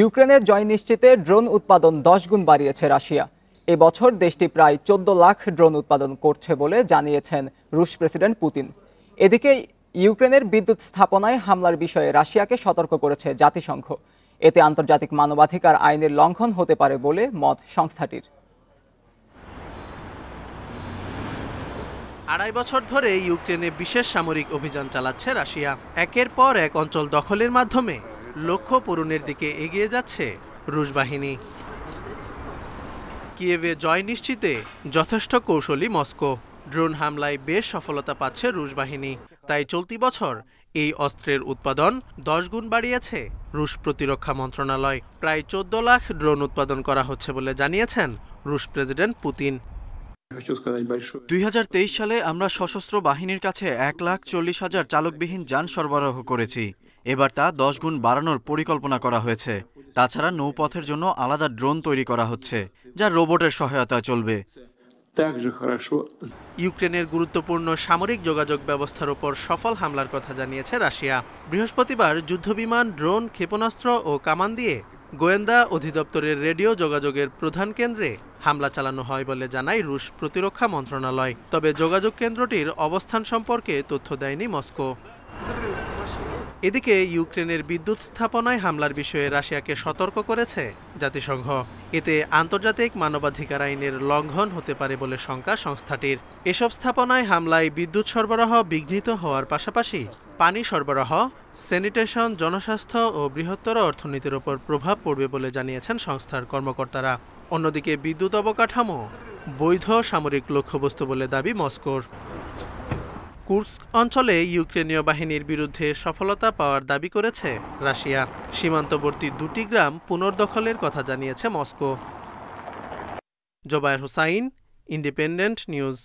ইউক্রেনের জয় নিশ্চিতে ড্রোন উৎপাদন দশ গুণ বাড়িয়েছে রাশিয়া এবছর দেশটি প্রায় চোদ্দ লাখ ড্রোন উৎপাদন করছে বলে জানিয়েছেন রুশ প্রেসিডেন্ট পুতিন এদিকে ইউক্রেনের বিদ্যুৎ স্থাপনায় হামলার বিষয়ে রাশিয়াকে সতর্ক করেছে জাতিসংঘ এতে আন্তর্জাতিক মানবাধিকার আইনের লঙ্ঘন হতে পারে বলে মত সংস্থাটির আড়াই বছর ধরে ইউক্রেনে বিশেষ সামরিক অভিযান চালাচ্ছে রাশিয়া একের পর এক অঞ্চল দখলের মাধ্যমে লক্ষ্য পূরণের দিকে এগিয়ে যাচ্ছে রুশ বাহিনী কিয়েভে জয় নিশ্চিতে যথেষ্ট কৌশলী মস্কো ড্রোন হামলায় বেশ সফলতা পাচ্ছে রুশ বাহিনী তাই চলতি বছর এই অস্ত্রের উৎপাদন দশ গুণ বাড়িয়েছে রুশ প্রতিরক্ষা মন্ত্রণালয় প্রায় চোদ্দ লাখ ড্রোন উৎপাদন করা হচ্ছে বলে জানিয়েছেন রুশ প্রেসিডেন্ট পুতিন দুই সালে আমরা সশস্ত্র বাহিনীর কাছে এক লাখ চল্লিশ হাজার চালকবিহীন যান সরবরাহ করেছি এবার তা দশ গুণ বাড়ানোর পরিকল্পনা করা হয়েছে তাছাড়া নৌপথের জন্য আলাদা ড্রোন তৈরি করা হচ্ছে যা রোবটের সহায়তা চলবে ইউক্রেনের গুরুত্বপূর্ণ সামরিক যোগাযোগ ব্যবস্থার ওপর সফল হামলার কথা জানিয়েছে রাশিয়া বৃহস্পতিবার যুদ্ধবিমান ড্রোন ক্ষেপণাস্ত্র ও কামান দিয়ে গোয়েন্দা অধিদপ্তরের রেডিও যোগাযোগের প্রধান কেন্দ্রে হামলা চালানো হয় বলে জানায় রুশ প্রতিরক্ষা মন্ত্রণালয় তবে যোগাযোগ কেন্দ্রটির অবস্থান সম্পর্কে তথ্য দেয়নি মস্কো এদিকে ইউক্রেনের বিদ্যুৎ স্থাপনায় হামলার বিষয়ে রাশিয়াকে সতর্ক করেছে জাতিসংঘ এতে আন্তর্জাতিক মানবাধিকার আইনের লঙ্ঘন হতে পারে বলে শঙ্কা সংস্থাটির এসব স্থাপনায় হামলায় বিদ্যুৎ সরবরাহ বিঘ্নিত হওয়ার পাশাপাশি পানি সরবরাহ স্যানিটেশন জনস্বাস্থ্য ও বৃহত্তর অর্থনীতির ওপর প্রভাব পড়বে বলে জানিয়েছেন সংস্থার কর্মকর্তারা অন্যদিকে বিদ্যুৎ অবকাঠামো বৈধ সামরিক লক্ষ্যবস্তু বলে দাবি মস্কোর কুর্স্ক অঞ্চলে ইউক্রেনীয় বাহিনীর বিরুদ্ধে সফলতা পাওয়ার দাবি করেছে রাশিয়া সীমান্তবর্তী দুটি গ্রাম পুনর্দখলের কথা জানিয়েছে Moscow Zobayer Hossain Independent news